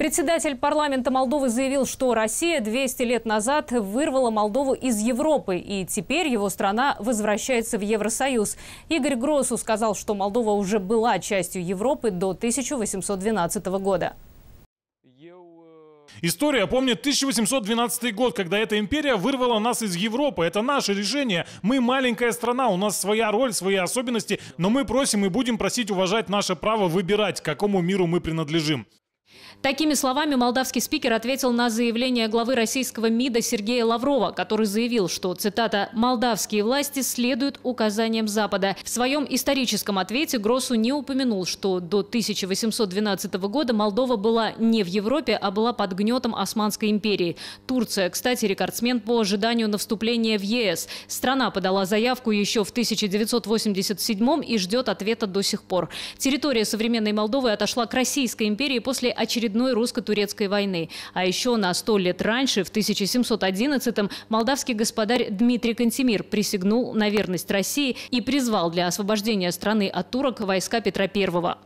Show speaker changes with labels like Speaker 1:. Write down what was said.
Speaker 1: Председатель парламента Молдовы заявил, что Россия 200 лет назад вырвала Молдову из Европы, и теперь его страна возвращается в Евросоюз. Игорь Гросу сказал, что Молдова уже была частью Европы до 1812 года.
Speaker 2: История помнит 1812 год, когда эта империя вырвала нас из Европы. Это наше решение. Мы маленькая страна, у нас своя роль, свои особенности, но мы просим и будем просить уважать наше право выбирать, к какому миру мы принадлежим.
Speaker 1: Такими словами молдавский спикер ответил на заявление главы российского МИДа Сергея Лаврова, который заявил, что, цитата, «молдавские власти следуют указаниям Запада». В своем историческом ответе Гроссу не упомянул, что до 1812 года Молдова была не в Европе, а была под гнетом Османской империи. Турция, кстати, рекордсмен по ожиданию на вступление в ЕС. Страна подала заявку еще в 1987 и ждет ответа до сих пор. Территория современной Молдовы отошла к Российской империи после очередной русско-турецкой войны. А еще на сто лет раньше, в 1711-м, молдавский господарь Дмитрий Кантемир присягнул на верность России и призвал для освобождения страны от турок войска Петра Первого.